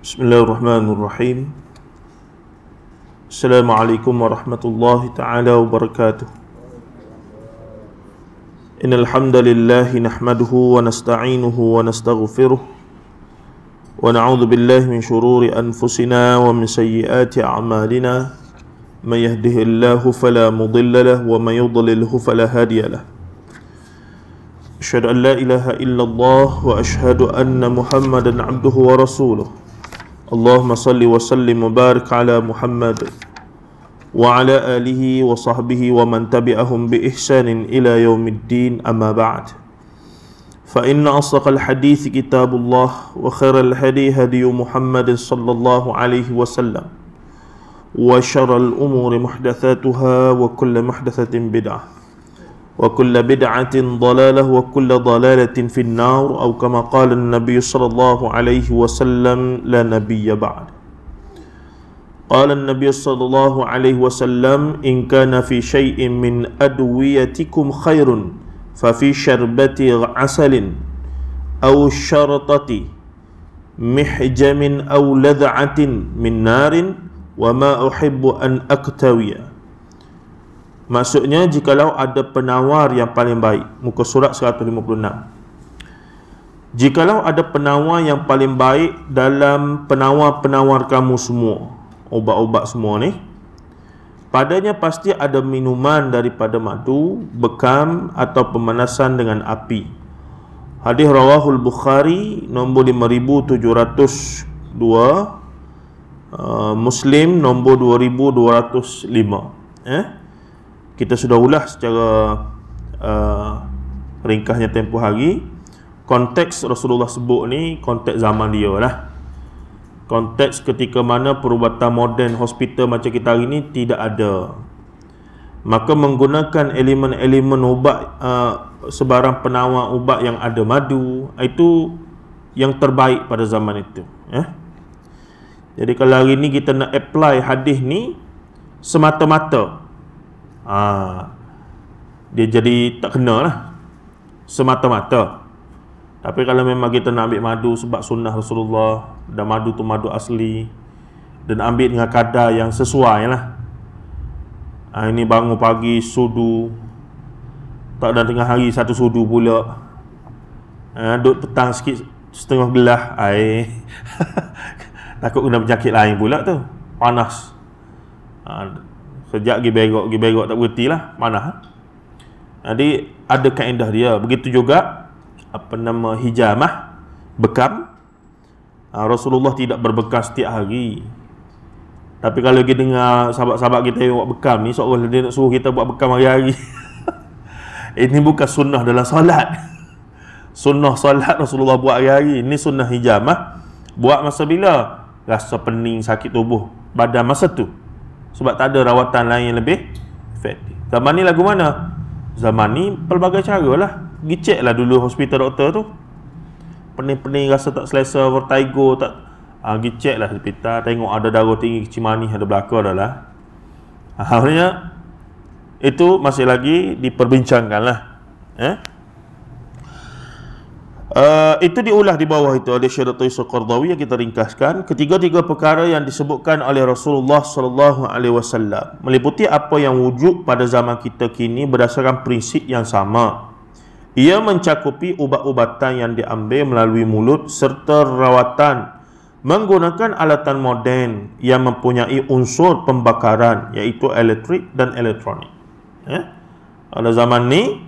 بسم الله الرحمن الرحيم السلام عليكم ورحمة الله تعالى وبركاته إن الحمد لله نحمده ونستعينه ونستغفره ونعوذ بالله من شرور أنفسنا ومن سيئات أعمالنا من يهده الله فلا مضل له ومن يضلله فلا هادي له أشهد أن لا إله إلا الله وأشهد أن محمدا عبده ورسوله اللهم صل وسلم وبارك على محمد وعلى آله وصحبه ومن تبعهم بإحسان إلى يوم الدين أما بعد فإن أصدق الحديث كتاب الله وخير الهدي هدي محمد صلى الله عليه وسلم وشر الأمور محدثاتها وكل محدثة بدعة وكل بدعة ضلالة وكل ضلالة في النار أو كما قال النبي صلى الله عليه وسلم لا نبي بعد قال النبي صلى الله عليه وسلم إن كان في شيء من أدويتكم خير ففي شربة عسل أو شرطة محجم أو لذعة من نار وما أحب أن أكتوي Maksudnya jikalau ada penawar yang paling baik Muka surat 156 Jikalau ada penawar yang paling baik Dalam penawar-penawar kamu semua Obat-obat semua ni Padanya pasti ada minuman daripada madu Bekam atau pemanasan dengan api Hadis Rawahul Bukhari Nombor 5702 Uh, eh, Muslim nombor 2205 eh kita sudah ulas secara uh, ringkasnya tempoh hari konteks Rasulullah sebut ni konteks zaman dia lah konteks ketika mana perubatan moden hospital macam kita hari ni tidak ada maka menggunakan elemen-elemen ubat uh, sebarang penawar ubat yang ada madu itu yang terbaik pada zaman itu eh? jadi kalau hari ni kita nak apply hadis ni semata-mata ha, dia jadi tak kena lah semata-mata tapi kalau memang kita nak ambil madu sebab sunnah Rasulullah dan madu tu madu asli dan ambil dengan kadar yang sesuai lah ha, ini bangun pagi sudu tak ada tengah hari satu sudu pula ha, duduk petang sikit setengah gelah air takut kena penyakit lain pula tu panas ha, Sejak pergi berok, pergi berok tak berhenti lah Mana Jadi ada kaedah dia Begitu juga Apa nama hijamah Bekam ah, Rasulullah tidak berbekam setiap hari Tapi kalau kita dengar sahabat-sahabat kita yang buat bekam ni soalnya dia nak suruh kita buat bekam hari-hari Ini bukan sunnah dalam solat Sunnah solat Rasulullah buat hari-hari Ini sunnah hijamah Buat masa bila? Rasa pening, sakit tubuh Badan masa tu sebab tak ada rawatan lain yang lebih efektif zaman ni lagu mana zaman ni pelbagai cara lah Gicek lah dulu hospital doktor tu pening-pening rasa tak selesa vertigo tak ha, pergi lah hospital tengok ada darah tinggi kecil manis ada belakang dah lah akhirnya itu masih lagi diperbincangkan lah eh? Eh, itu diulah di bawah itu oleh Syekh Dr. Yusuf Qardawi yang kita ringkaskan ketiga-tiga perkara yang disebutkan oleh Rasulullah sallallahu alaihi wasallam meliputi apa yang wujud pada zaman kita kini berdasarkan prinsip yang sama. Ia mencakupi ubat-ubatan yang diambil melalui mulut serta rawatan menggunakan alatan moden yang mempunyai unsur pembakaran iaitu elektrik dan elektronik. Ya. Pada zaman ni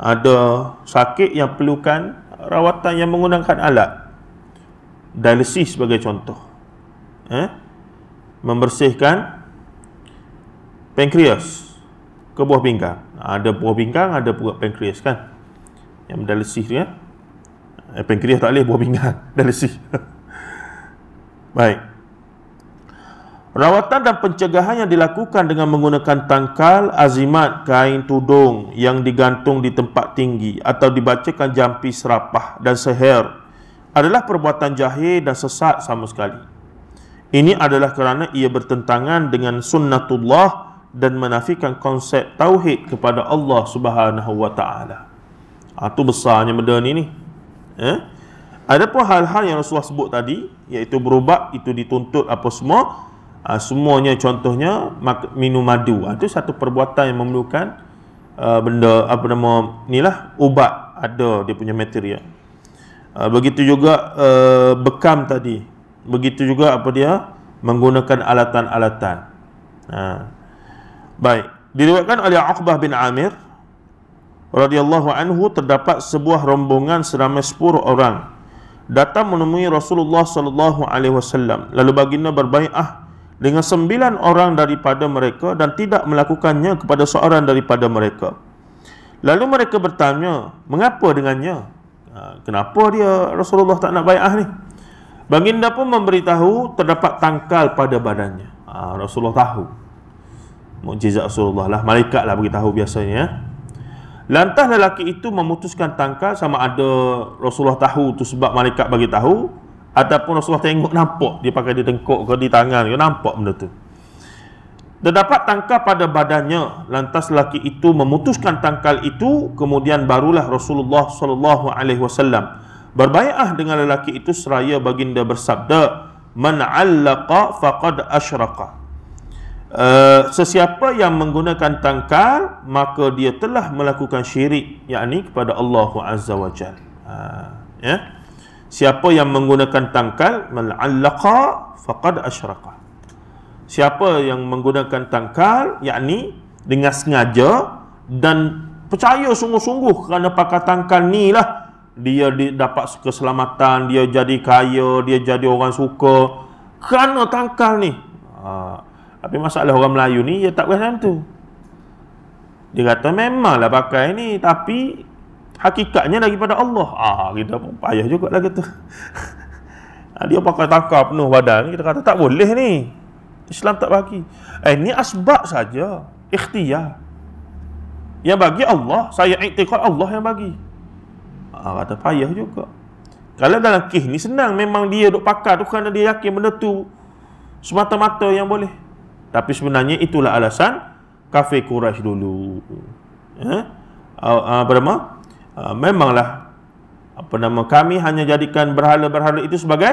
ada sakit yang perlukan rawatan yang menggunakan alat dialisis sebagai contoh eh? membersihkan pankreas ke buah pinggang ada buah pinggang ada buah pankreas kan yang dialisis dia eh? eh, pankreas tak boleh buah pinggang dialisis baik Rawatan dan pencegahan yang dilakukan dengan menggunakan tangkal, azimat, kain tudung yang digantung di tempat tinggi atau dibacakan jampi serapah dan seher adalah perbuatan jahil dan sesat sama sekali. Ini adalah kerana ia bertentangan dengan sunnatullah dan menafikan konsep tauhid kepada Allah Subhanahu wa taala. Itu ha, besarnya benda ni ni. Eh? Adapun hal-hal yang Rasulullah sebut tadi iaitu berubah itu dituntut apa semua ha, semuanya contohnya minum madu ha, ah, itu satu perbuatan yang memerlukan uh, benda apa nama inilah ubat ada dia punya material ya. uh, begitu juga uh, bekam tadi begitu juga apa dia menggunakan alatan-alatan ha. baik diriwayatkan oleh Aqbah bin Amir radhiyallahu anhu terdapat sebuah rombongan seramai 10 orang datang menemui Rasulullah sallallahu alaihi wasallam lalu baginda berbaiat dengan sembilan orang daripada mereka dan tidak melakukannya kepada seorang daripada mereka. Lalu mereka bertanya, mengapa dengannya? Ha, Kenapa dia Rasulullah tak nak bayar ni? Baginda pun memberitahu terdapat tangkal pada badannya. Ha, Rasulullah tahu. Mujizat Rasulullah lah. Malaikat lah beritahu biasanya. Ya. Lantas lelaki itu memutuskan tangkal sama ada Rasulullah tahu tu sebab malaikat bagi tahu ataupun Rasulullah tengok nampak dia pakai di tengkuk ke di tangan dia nampak benda tu terdapat tangkal pada badannya lantas lelaki itu memutuskan tangkal itu kemudian barulah Rasulullah sallallahu alaihi wasallam berbaiat dengan lelaki itu seraya baginda bersabda man allaqa faqad asyraqa uh, sesiapa yang menggunakan tangkal maka dia telah melakukan syirik yakni kepada Allah azza wajalla uh, ya yeah? Siapa yang menggunakan tangkal mal'allaqa faqad asyraqa. Siapa yang menggunakan tangkal yakni dengan sengaja dan percaya sungguh-sungguh kerana pakai tangkal ni lah dia dapat keselamatan, dia jadi kaya, dia jadi orang suka kerana tangkal ni. Ha, tapi masalah orang Melayu ni dia tak boleh macam tu. Dia kata memanglah pakai ni tapi hakikatnya daripada Allah. Ah, kita pun payah jugalah kata. Ah, dia pakai takar penuh badan, kita kata tak boleh ni. Islam tak bagi. Eh, ni asbab saja. Ikhtiar. Yang bagi Allah, saya iktiqat Allah yang bagi. Ah, kata payah juga. Kalau dalam kih ni senang, memang dia duk pakar tu kerana dia yakin benda tu semata-mata yang boleh. Tapi sebenarnya itulah alasan Kafe Quraisy dulu. Eh? Uh, ah, uh, ah, apa Ah, memanglah apa nama kami hanya jadikan berhala-berhala itu sebagai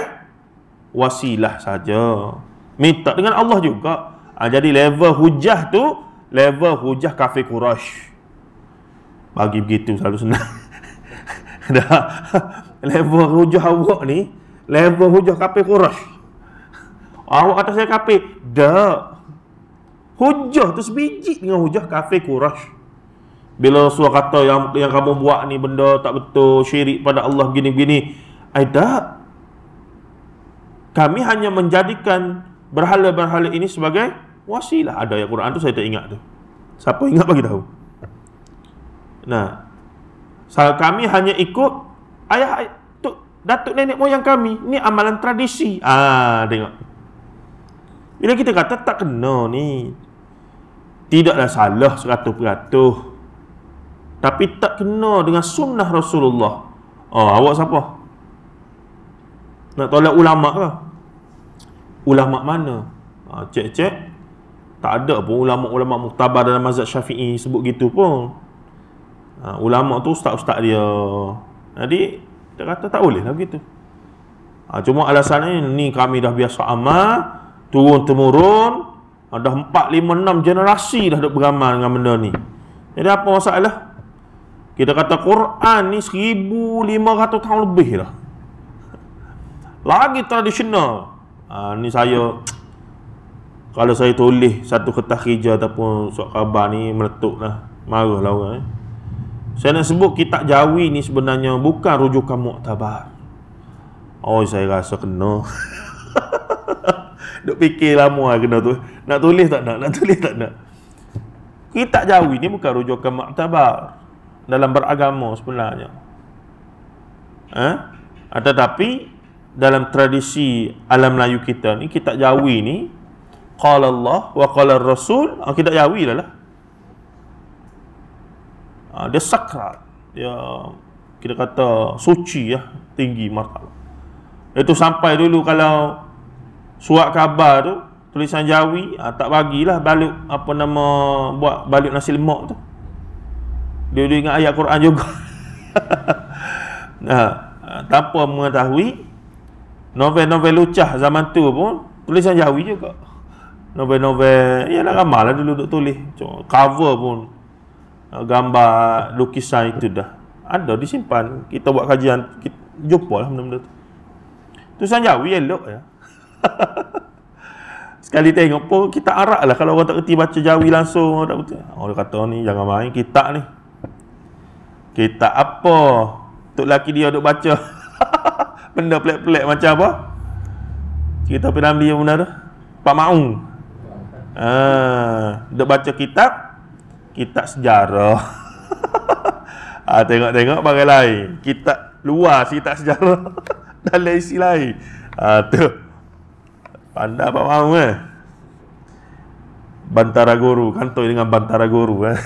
wasilah saja. Minta dengan Allah juga. Ha, jadi level hujah tu level hujah kafir Quraisy. Bagi begitu selalu senang. Dah level hujah awak ni level hujah kafir Quraisy. Awak kata saya kafir. Dah. Hujah tu sebiji dengan hujah kafir Quraisy. Bila Rasulullah kata yang yang kamu buat ni benda tak betul syirik pada Allah gini-gini. Aida kami hanya menjadikan berhala-berhala ini sebagai wasilah. Ada ya Quran tu saya tak ingat tu. Siapa ingat bagi tahu? Nah. Sal kami hanya ikut ayah, ayah tuk, datuk nenek moyang kami. Ini amalan tradisi. Ah, tengok. Bila kita kata tak kena ni. Tidaklah salah 100% tapi tak kena dengan sunnah Rasulullah. Ah, awak siapa? Nak tolak ulama ke? Ulama mana? Ah, cek-cek. Tak ada pun ulama-ulama muktabar dalam mazhab Syafi'i sebut gitu pun. Ah, ulama tu ustaz-ustaz dia. Jadi, kita kata tak boleh lah begitu. Ah, cuma alasan ni, ni kami dah biasa amal, turun-temurun, ah, dah 4, 5, 6 generasi dah duduk beramal dengan benda ni. Jadi apa masalah? Kita kata Quran ni 1500 tahun lebih dah. Lagi tradisional. Ha, ni saya kalau saya tulis satu kertas hijau ataupun surat khabar ni meletup lah. Marahlah orang. Eh. Saya nak sebut kitab Jawi ni sebenarnya bukan rujukan muktabar. Oh saya rasa kena. Duk fikir lama lah kena tu. Nak tulis tak nak? Nak tulis tak nak? Kitab Jawi ni bukan rujukan muktabar dalam beragama sebenarnya. Eh? Ah, tetapi dalam tradisi alam Melayu kita ni kita jawi ni qala Allah wa qala Rasul ah, kita jawi lah lah. Ah, dia sakral. Dia kita kata suci ya, tinggi martabat. Itu sampai dulu kalau suat khabar tu tulisan jawi tak bagilah balik apa nama buat balik nasi lemak tu dia dengar ayat Quran juga nah, tanpa mengetahui novel-novel lucah zaman tu pun tulisan jawi juga novel-novel ya nak ramal lah dulu duk tulis Cuma cover pun ah, gambar lukisan itu dah ada disimpan kita buat kajian kita jumpa lah benda-benda tu tulisan jawi elok ya Sekali tengok pun kita arak lah kalau orang tak kerti baca jawi langsung. Tak kerti. Orang kata ni jangan main kitab ni. Kita apa? Tok laki dia duk baca. Benda pelik-pelik macam apa? Kita pernah dia benda tu. Pak Mau. Ah, ha, duk baca kitab kitab sejarah. ah, tengok-tengok bagai lain. Kitab luar kitab sejarah. Dalam isi lain. Ah, tu. Pandai Pak Mau eh. Bantara Guru, kan, kantoi dengan Bantara Guru eh.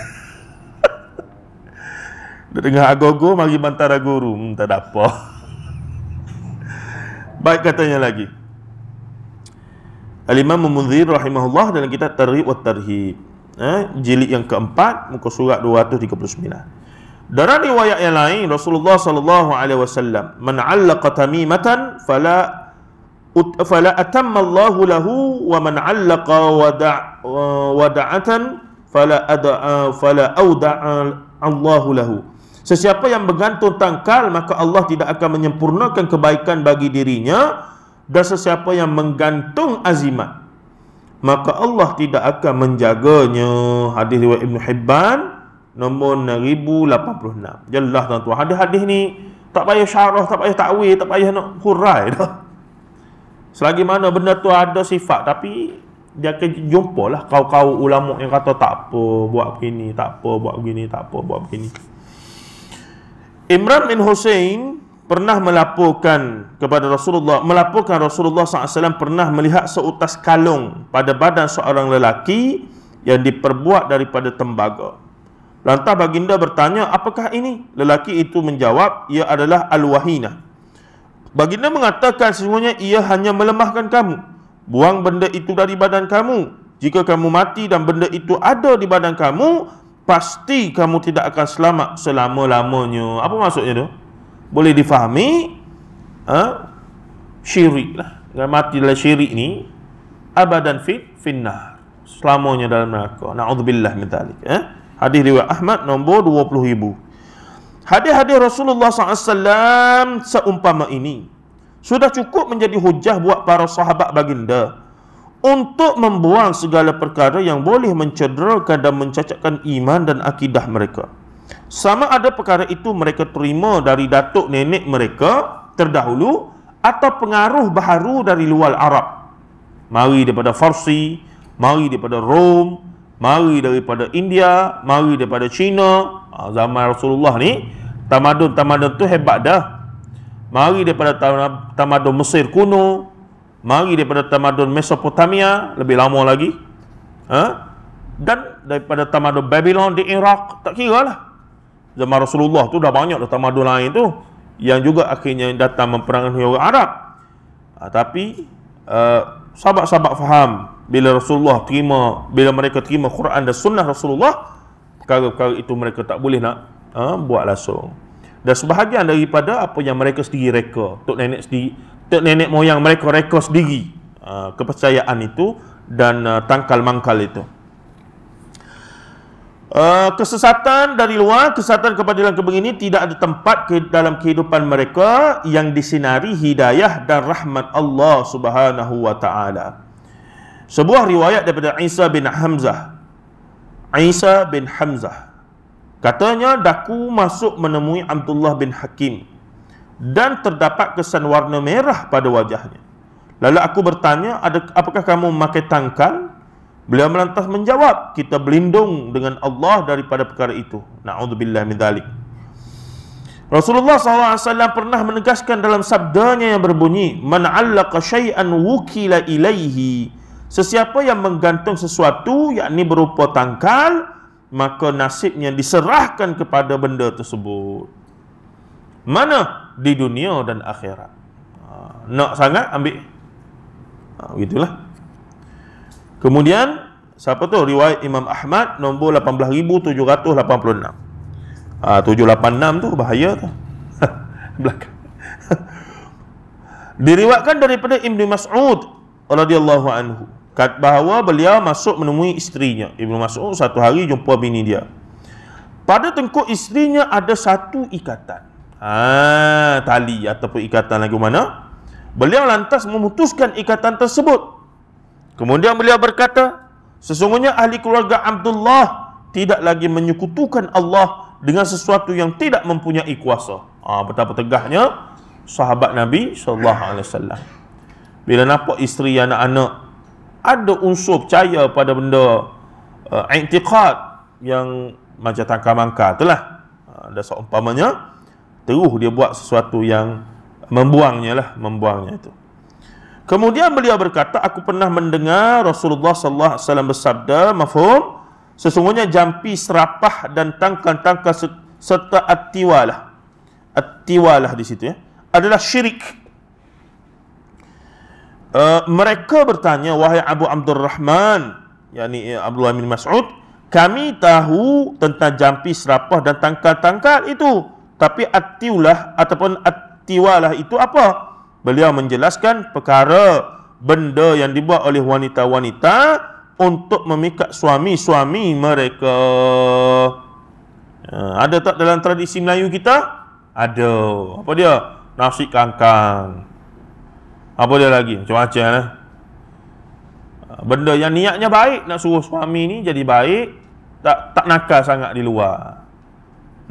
Dia tengah agogo mari mantara guru hmm, tak ada apa. Baik katanya lagi. Al Imam Munzir rahimahullah dalam kitab Tarhib wa Tarhib. Eh, jilid yang keempat muka surat 239. Dari riwayat yang lain Rasulullah sallallahu alaihi wasallam man 'allaqa tamimatan fala ut, fala atamma Allah lahu wa man 'allaqa wada'atan fala ada fala awda' Allah lahu. Sesiapa yang bergantung tangkal maka Allah tidak akan menyempurnakan kebaikan bagi dirinya dan sesiapa yang menggantung azimat maka Allah tidak akan menjaganya. Hadis riwayat Ibn Hibban nombor 1086. Jelas tuan-tuan, hadis-hadis ni tak payah syarah, tak payah takwil, tak payah nak hurai dah. Selagi mana benda tu ada sifat tapi dia akan jumpa lah kau-kau ulama yang kata tak apa buat begini, tak apa buat begini, tak apa buat begini. Tak apa, buat begini. Imran bin Hussein pernah melaporkan kepada Rasulullah melaporkan Rasulullah SAW pernah melihat seutas kalung pada badan seorang lelaki yang diperbuat daripada tembaga lantas baginda bertanya apakah ini lelaki itu menjawab ia adalah al-wahina baginda mengatakan semuanya ia hanya melemahkan kamu buang benda itu dari badan kamu jika kamu mati dan benda itu ada di badan kamu pasti kamu tidak akan selamat selama-lamanya. Apa maksudnya tu? Boleh difahami ha? syirik lah. Dan mati dalam syirik ni abadan fi finnah. Selamanya dalam neraka. Na'udzubillah min zalik. Eh? Hadis riwayat Ahmad nombor 20000. Hadis-hadis Rasulullah SAW seumpama ini sudah cukup menjadi hujah buat para sahabat baginda untuk membuang segala perkara yang boleh mencederakan dan mencacatkan iman dan akidah mereka. Sama ada perkara itu mereka terima dari datuk nenek mereka terdahulu atau pengaruh baharu dari luar Arab. Mari daripada Farsi, mari daripada Rom, mari daripada India, mari daripada China. Ah, zaman Rasulullah ni, tamadun-tamadun tu hebat dah. Mari daripada tamadun Mesir kuno, mari daripada tamadun Mesopotamia lebih lama lagi ha? dan daripada tamadun Babylon di Iraq tak kira lah zaman Rasulullah tu dah banyak dah tamadun lain tu yang juga akhirnya datang memperangi orang Arab ha, tapi uh, sahabat-sahabat faham bila Rasulullah terima bila mereka terima Quran dan sunnah Rasulullah perkara-perkara itu mereka tak boleh nak ha, buat langsung so dan sebahagian daripada apa yang mereka sendiri reka tok nenek sendiri tok nenek moyang mereka reka sendiri ha, kepercayaan itu dan ha, tangkal mangkal itu ha, kesesatan dari luar, kesesatan kepada dalam kebun ini tidak ada tempat ke dalam kehidupan mereka yang disinari hidayah dan rahmat Allah Subhanahu wa taala. Sebuah riwayat daripada Isa bin Hamzah. Isa bin Hamzah. Katanya Daku masuk menemui Abdullah bin Hakim dan terdapat kesan warna merah pada wajahnya. Lalu aku bertanya, apakah kamu memakai tangkal? Beliau melantas menjawab, kita berlindung dengan Allah daripada perkara itu. Na'udzubillah min dhalik. Rasulullah SAW pernah menegaskan dalam sabdanya yang berbunyi, Man allaka syai'an wukila ilaihi. Sesiapa yang menggantung sesuatu, yakni berupa tangkal, maka nasibnya diserahkan kepada benda tersebut. Mana? Di dunia dan akhirat. Ha, nak sangat ambil. Ha, begitulah. Kemudian, siapa tu? Riwayat Imam Ahmad nombor 18786. Ha, 786 tu bahaya tu. Ha, belakang. Diriwayatkan daripada Ibn Mas'ud radhiyallahu anhu bahawa beliau masuk menemui isterinya Ibnu Mas'ud satu hari jumpa bini dia pada tengkuk isterinya ada satu ikatan ha, tali ataupun ikatan lagi mana beliau lantas memutuskan ikatan tersebut kemudian beliau berkata sesungguhnya ahli keluarga Abdullah tidak lagi menyekutukan Allah dengan sesuatu yang tidak mempunyai kuasa ha, betapa tegahnya sahabat Nabi SAW bila nampak isteri anak-anak ada unsur percaya pada benda uh, i'tiqad yang macam tangkar-mangkar telah ada uh, seumpamanya teruh dia buat sesuatu yang membuangnya lah membuangnya itu kemudian beliau berkata aku pernah mendengar Rasulullah sallallahu alaihi wasallam bersabda mafhum sesungguhnya jampi serapah dan tangkan-tangkan serta attiwalah attiwalah di situ ya adalah syirik Eh, mereka bertanya wahai Abu Abdul Rahman yakni eh, Abdul Amin Mas'ud kami tahu tentang jampi serapah dan tangkal-tangkal itu tapi atiulah ataupun atiwalah itu apa beliau menjelaskan perkara benda yang dibuat oleh wanita-wanita untuk memikat suami-suami mereka eh, ada tak dalam tradisi Melayu kita ada apa dia nasi kangkang apa ah, dia lagi? Macam-macam lah. Benda yang niatnya baik nak suruh suami ni jadi baik, tak tak nakal sangat di luar.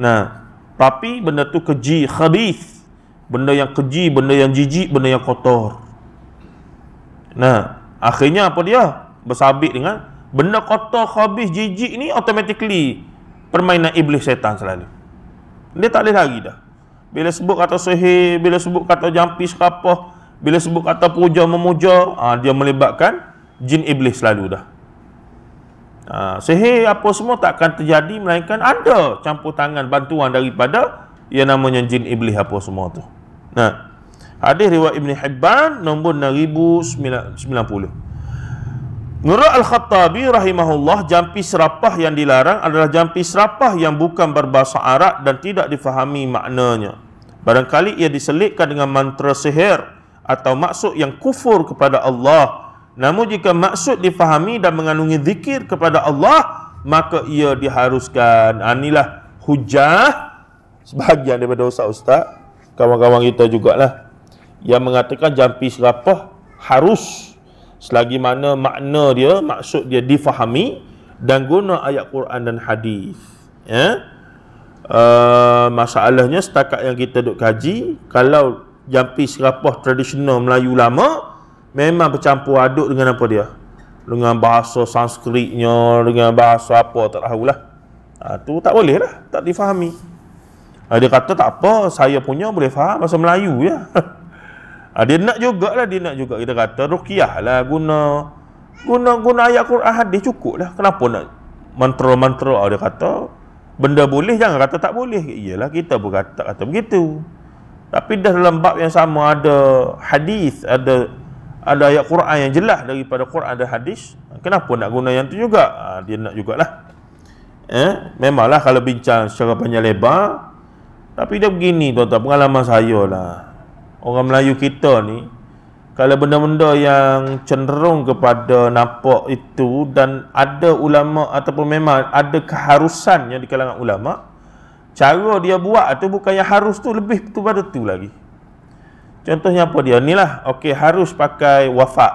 Nah, tapi benda tu keji, khabith. Benda yang keji, benda yang jijik, benda yang kotor. Nah, akhirnya apa dia? Bersabit dengan benda kotor, khabith, jijik ni automatically permainan iblis setan selalu. Dia tak boleh lagi dah. Bila sebut kata sihir, bila sebut kata jampi serapah, bila sebut kata puja memuja ha, dia melibatkan jin iblis selalu dah ha, sihir apa semua tak akan terjadi melainkan ada campur tangan bantuan daripada yang namanya jin iblis apa semua tu nah hadis riwayat Ibn Hibban nombor 1990 Menurut Al-Khattabi rahimahullah jampi serapah yang dilarang adalah jampi serapah yang bukan berbahasa Arab dan tidak difahami maknanya barangkali ia diselitkan dengan mantra sihir atau maksud yang kufur kepada Allah Namun jika maksud difahami dan mengandungi zikir kepada Allah Maka ia diharuskan Anilah ha, hujah Sebahagian daripada ustaz-ustaz Kawan-kawan kita juga lah, Yang mengatakan jampi serapah harus Selagi mana makna dia, maksud dia difahami Dan guna ayat Quran dan hadis. Ya? Uh, masalahnya setakat yang kita duk kaji Kalau jampi serapah tradisional Melayu lama memang bercampur aduk dengan apa dia dengan bahasa Sanskritnya dengan bahasa apa tak tahulah ha, tu tak boleh lah tak difahami ha, dia kata tak apa saya punya boleh faham bahasa Melayu ya ha, dia nak lah dia nak juga kita kata ruqyah lah guna guna guna ayat Quran hadis cukup lah kenapa nak mantra-mantra dia kata benda boleh jangan kata tak boleh iyalah kita berkata kata begitu tapi dah dalam bab yang sama ada hadis, ada ada ayat Quran yang jelas daripada Quran ada hadis. Kenapa nak guna yang tu juga? Ha, dia nak jugalah. Eh, memanglah kalau bincang secara panjang lebar tapi dia begini tuan-tuan pengalaman saya lah. Orang Melayu kita ni kalau benda-benda yang cenderung kepada nampak itu dan ada ulama ataupun memang ada keharusan yang di kalangan ulama' cara dia buat tu bukan yang harus tu lebih tu pada tu lagi contohnya apa dia ni lah ok harus pakai wafak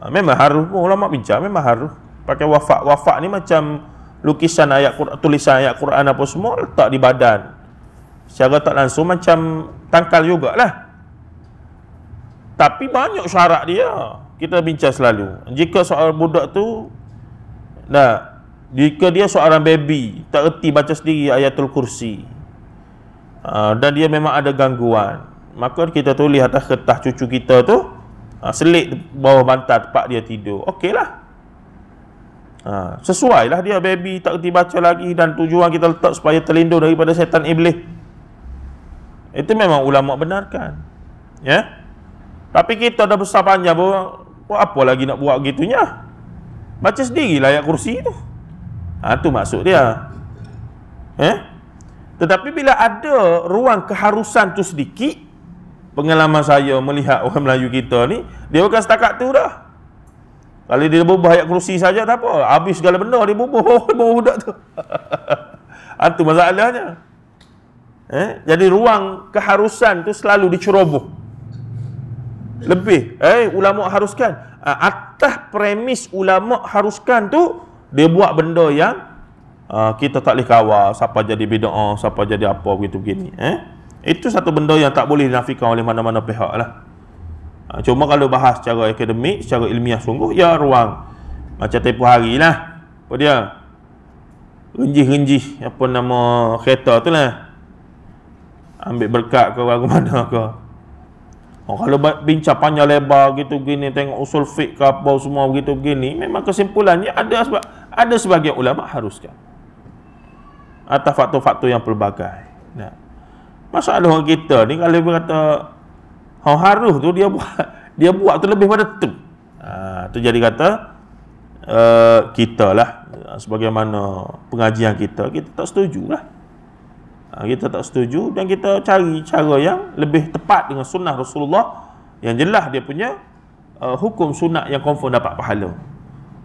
ha, memang harus pun ulama bincang memang harus pakai wafak wafak ni macam lukisan ayat Quran tulisan ayat Quran apa semua letak di badan secara tak langsung macam tangkal jugalah tapi banyak syarat dia kita bincang selalu jika soal budak tu nak jika dia seorang baby Tak erti baca sendiri ayatul kursi ah, Dan dia memang ada gangguan Maka kita tulis atas lah ketah cucu kita tu ah, Selit bawah bantal tempat dia tidur okey lah ah, sesuai lah dia baby tak erti baca lagi Dan tujuan kita letak supaya terlindung daripada setan iblis Itu memang ulama' benarkan Ya yeah? Tapi kita dah besar panjang Buat apa lagi nak buat gitunya Baca sendiri lah ayat kursi tu ha, tu maksud dia eh? tetapi bila ada ruang keharusan tu sedikit pengalaman saya melihat orang Melayu kita ni dia bukan setakat tu dah kalau dia berubah ayat kerusi saja tak apa habis segala benda dia berubah oh, bawa budak tu itu ha, masalahnya eh? jadi ruang keharusan tu selalu diceroboh lebih eh ulama haruskan ha, atas premis ulama haruskan tu dia buat benda yang uh, kita tak boleh kawal siapa jadi bid'ah siapa jadi apa begitu begini hmm. eh itu satu benda yang tak boleh dinafikan oleh mana-mana pihak lah uh, cuma kalau bahas secara akademik secara ilmiah sungguh ya ruang macam tempoh hari lah apa dia renjih-renjih apa nama kereta tu lah ambil berkat ke orang mana ke Oh, kalau bincang panjang lebar gitu gini tengok usul fik ke apa semua begitu gini, memang kesimpulannya ada sebab ada sebagian ulama haruskan. Atas faktor-faktor yang pelbagai. Ya. Masalah orang kita ni kalau dia kata hang haruh tu dia buat dia buat tu lebih pada tu. Ha, tu jadi kata uh, kita lah e, sebagaimana pengajian kita kita tak setuju lah ha, kita tak setuju dan kita cari cara yang lebih tepat dengan sunnah Rasulullah yang jelas dia punya uh, hukum sunnah yang confirm dapat pahala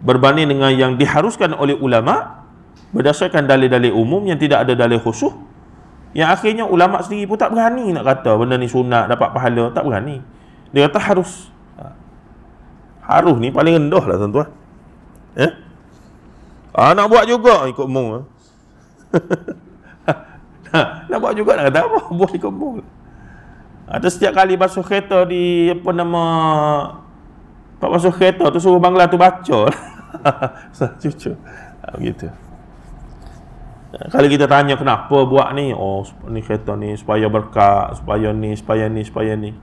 berbanding dengan yang diharuskan oleh ulama berdasarkan dalil-dalil umum yang tidak ada dalil khusus yang akhirnya ulama sendiri pun tak berani nak kata benda ni sunat dapat pahala tak berani dia kata harus ha. harus ni paling rendah lah tuan-tuan eh ah, nak buat juga ikut mu nak, ha. nak buat juga nak kata apa buat ikut mu ada setiap kali basuh kereta di apa nama Pak masuk kereta tu suruh bangla tu baca. Cucu. Ha, begitu. Eh, kalau kita tanya kenapa buat ni, oh ni kereta ni supaya berkat, supaya ni, supaya ni, supaya ni.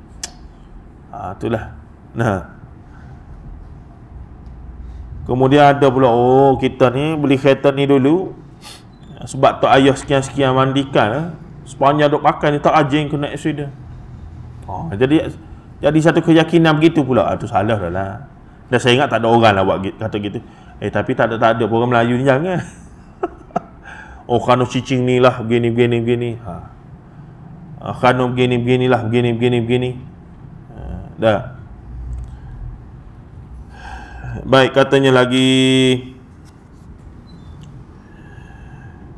Ha, itulah. Nah. Kemudian ada pula, oh kita ni beli kereta ni dulu sebab tok ayah sekian-sekian mandikan eh. Sepanjang duk pakai ni tak ajin kena accident. Oh. Jadi jadi satu keyakinan begitu pula ah, Itu salah dah lah Dan saya ingat tak ada orang lah buat gitu, kata gitu Eh tapi tak ada, tak ada orang Melayu ni jangan Oh kanu cicing ni lah Begini, begini, begini ha. Ah, kerana begini, begini lah Begini, begini, begini ha, Dah Baik katanya lagi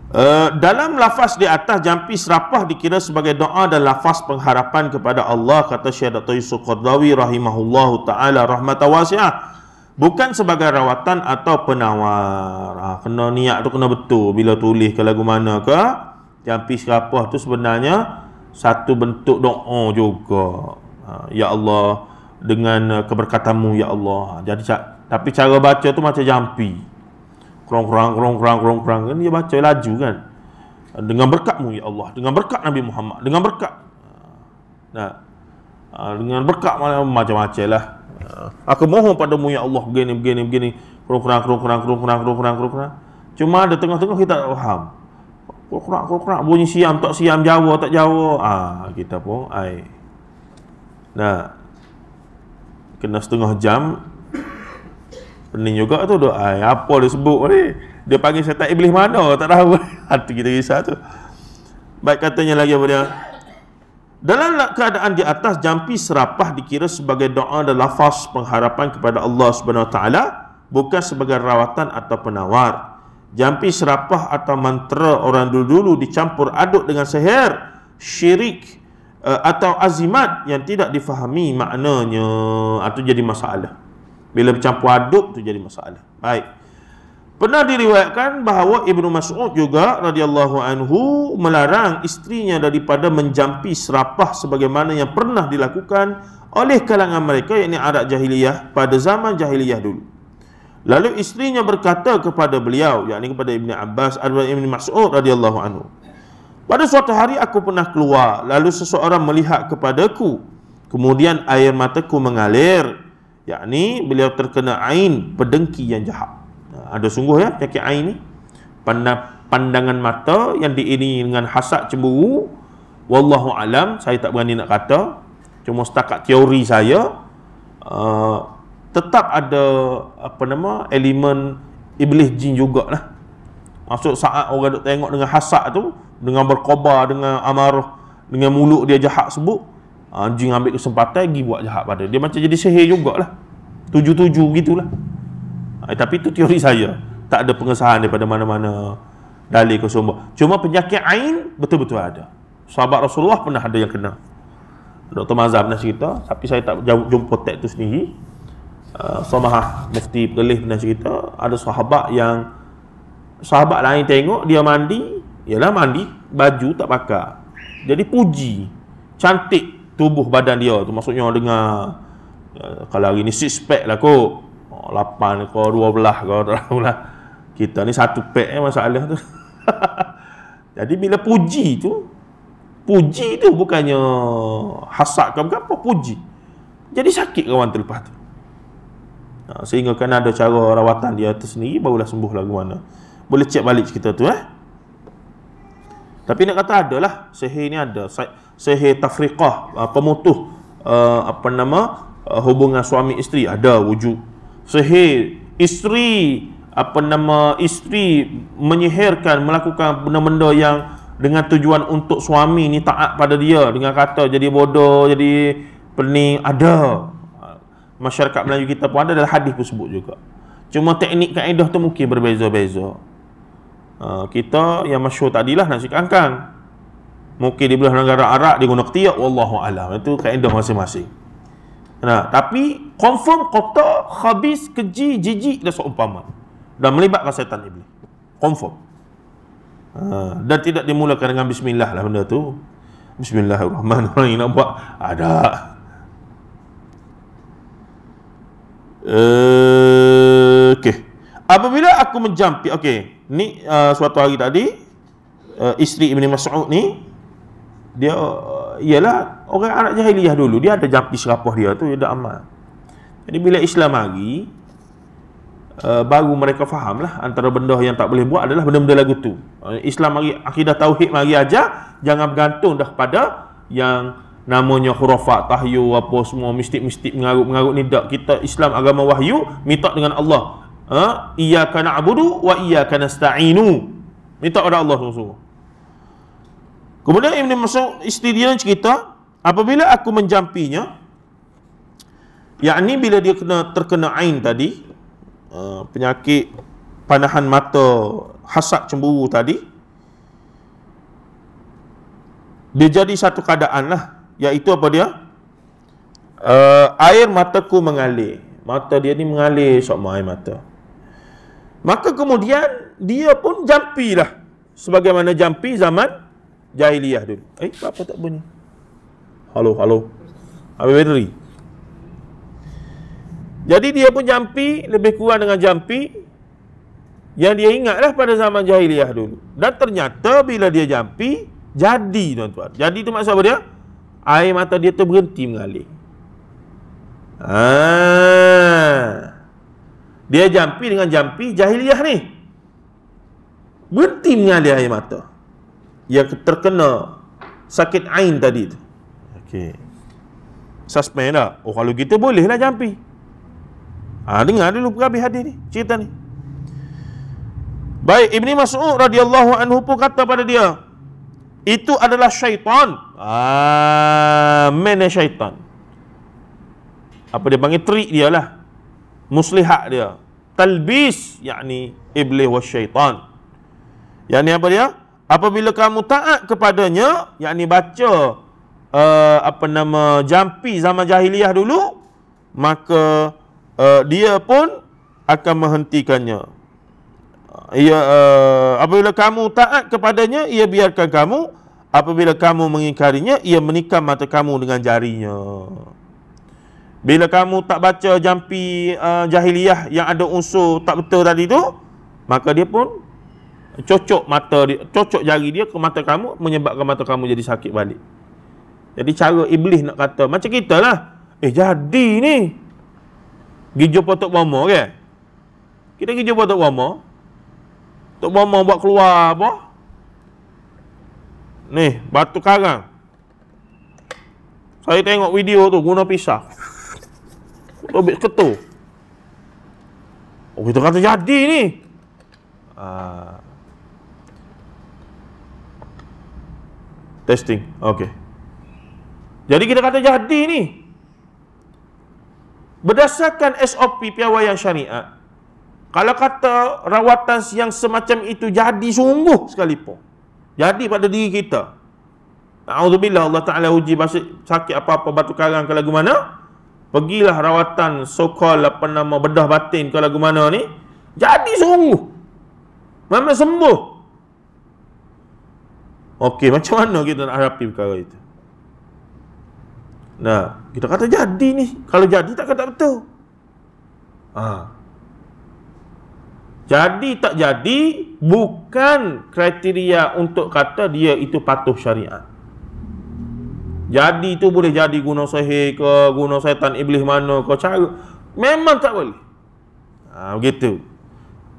Eh, dalam lafaz di atas jampi serapah dikira sebagai doa dan lafaz pengharapan kepada Allah kata Syekh Dr. Yusuf Qardawi rahimahullahu taala rahmatan wasiah bukan sebagai rawatan atau penawar. Ha, kena niat tu kena betul bila tulis ke lagu mana ke jampi serapah tu sebenarnya satu bentuk doa juga. Ha, ya Allah dengan keberkatanmu ya Allah. Jadi tapi cara baca tu macam jampi kurang kurang kurang kurang kurang kurang kan dia baca laju kan dengan berkatmu ya Allah dengan berkat Nabi Muhammad dengan berkat nah ah, dengan berkat macam-macam lah ah, aku mohon padamu ya Allah begini begini begini kurang kurang kurang kurang kurang kurang kurang kurang kurang kurang cuma ada tengah-tengah kita tak faham kurang kurang kurang kurang bunyi siam tak siam jawa tak jawa ah kita pun ai nah kena setengah jam pening juga tu doa apa dia sebut ni dia panggil syaitan iblis mana tak tahu hati kita risau tu baik katanya lagi apa dia dalam keadaan di atas jampi serapah dikira sebagai doa dan lafaz pengharapan kepada Allah Subhanahu Wa Taala bukan sebagai rawatan atau penawar jampi serapah atau mantra orang dulu-dulu dicampur aduk dengan seher syirik eh, atau azimat yang tidak difahami maknanya atau ah, jadi masalah bila bercampur aduk tu jadi masalah. Baik. Pernah diriwayatkan bahawa Ibnu Mas'ud juga radhiyallahu anhu melarang istrinya daripada menjampi serapah sebagaimana yang pernah dilakukan oleh kalangan mereka yakni Arab jahiliyah pada zaman jahiliyah dulu. Lalu istrinya berkata kepada beliau yakni kepada Ibnu Abbas atau Ibnu Mas'ud radhiyallahu anhu. Pada suatu hari aku pernah keluar lalu seseorang melihat kepadaku kemudian air mataku mengalir yakni beliau terkena ain pedengki yang jahat ha, ada sungguh ya penyakit ain ni pandangan mata yang diini dengan hasad cemburu wallahu alam saya tak berani nak kata cuma setakat teori saya uh, tetap ada apa nama elemen iblis jin jugalah maksud saat orang duk tengok dengan hasad tu dengan berkobar dengan amarah dengan mulut dia jahat sebut Anjing ambil kesempatan pergi buat jahat pada dia. macam jadi sihir jugalah. Tuju-tuju gitulah. Eh, tapi itu teori saya. Tak ada pengesahan daripada mana-mana dalil kesumbu. Cuma penyakit ain betul-betul ada. Sahabat Rasulullah pernah ada yang kena. Dr. Mazhar pernah cerita. Tapi saya tak jumpa tek tu sendiri. Uh, Mufti Pergelih pernah cerita. Ada sahabat yang sahabat lain tengok dia mandi. Yalah mandi. Baju tak pakai. Jadi puji. Cantik tubuh badan dia tu maksudnya dengar eh, kalau hari ni six pack lah kok oh, lapan ke dua belah ke tak lah kita ni satu pack eh masalah tu jadi bila puji tu puji tu bukannya hasad ke apa puji jadi sakit kawan tu tu ha, sehingga kan ada cara rawatan dia tu sendiri barulah sembuh lagu mana boleh cek balik cerita tu eh tapi nak kata adalah sihir ni ada Saya, sihir tafriqah uh, pemutuh uh, apa nama uh, hubungan suami isteri ada wujud sihir isteri apa nama isteri menyihirkan melakukan benda-benda yang dengan tujuan untuk suami ni taat pada dia dengan kata jadi bodoh jadi pening ada masyarakat Melayu kita pun ada dalam hadis pun sebut juga cuma teknik kaedah tu mungkin berbeza-beza uh, kita yang masyur tadilah nak cakap angkang mungkin di belah negara Arab dia guna qati' wallahu alam itu kaedah masing-masing nah tapi confirm qata habis keji jijik dan seumpama dan melibatkan syaitan iblis confirm ha, dan tidak dimulakan dengan bismillah lah benda tu bismillahirrahmanirrahim nak buat ada Uh, okay. Apabila aku menjampi Okay Ni uh, suatu hari tadi uh, Isteri Ibn Mas'ud ni dia ialah orang Arab jahiliyah dulu dia ada japi serapah dia tu dia amal jadi bila Islam lagi uh, eh, baru mereka faham lah antara benda yang tak boleh buat adalah benda-benda lagu tu eh, Islam lagi akidah tauhid lagi aja jangan bergantung dah pada yang namanya khurafat tahyu apa semua mistik-mistik mengarut-mengarut ni tak kita Islam agama wahyu minta dengan Allah ha? iyyaka na'budu wa iyyaka stainu, minta pada Allah semua-semua Kemudian Ibn Mas'ud isteri dia cerita, apabila aku menjampinya, yakni bila dia kena terkena ain tadi, uh, penyakit panahan mata, hasad cemburu tadi, dia jadi satu keadaan lah, iaitu apa dia? Uh, air mataku mengalir. Mata dia ni mengalir sama air mata. Maka kemudian dia pun jampilah sebagaimana jampi zaman jahiliyah dulu. Eh, apa tak bunyi? Halo, halo. Habis bateri. Jadi dia pun jampi, lebih kurang dengan jampi yang dia ingatlah pada zaman jahiliyah dulu. Dan ternyata bila dia jampi, jadi tuan-tuan. Jadi itu maksud apa dia? Air mata dia tu berhenti mengalir. Ah. Dia jampi dengan jampi jahiliyah ni. Berhenti mengalir air mata yang terkena sakit ain tadi tu. Okey. Suspend dah. Oh kalau kita bolehlah jampi. Ah ha, dengar dulu perabi hadis ni, cerita ni. Baik, Ibni Mas'ud radhiyallahu anhu pun kata pada dia, itu adalah syaitan. Ah, mana ya syaitan? Apa dia panggil trik dia lah. Muslihat dia. Talbis, yakni iblis wa syaitan. Yang ni apa dia? apabila kamu taat kepadanya yakni baca uh, apa nama jampi zaman jahiliah dulu maka uh, dia pun akan menghentikannya ia uh, apabila kamu taat kepadanya ia biarkan kamu apabila kamu mengingkarinya ia menikam mata kamu dengan jarinya bila kamu tak baca jampi uh, jahiliah yang ada unsur tak betul tadi tu maka dia pun cocok mata dia, cocok jari dia ke mata kamu menyebabkan mata kamu jadi sakit balik. Jadi cara iblis nak kata macam kita lah. Eh jadi ni. Gijo potok bomo kan? Kita gijo potok bomo. Tok bomo buat keluar apa? Ni, batu karang. Saya tengok video tu guna pisau. Lobik ketul. Oh, itu kata jadi ni. Ah. Uh. Testing. Okey. Jadi kita kata jadi ni. Berdasarkan SOP piawaian syariah. Kalau kata rawatan yang semacam itu jadi sungguh sekalipun. Jadi pada diri kita. Alhamdulillah Allah Ta'ala uji basit, sakit apa-apa batu karang ke lagu mana. Pergilah rawatan sokol apa nama bedah batin ke lagu mana ni. Jadi sungguh. Memang sembuh. Okey, macam mana kita nak harapi perkara itu? Nah, kita kata jadi ni. Kalau jadi tak kata betul. Ha. Jadi tak jadi bukan kriteria untuk kata dia itu patuh syariat. Jadi itu boleh jadi guna sahih ke guna syaitan iblis mana ke cara. Memang tak boleh. Ha, begitu.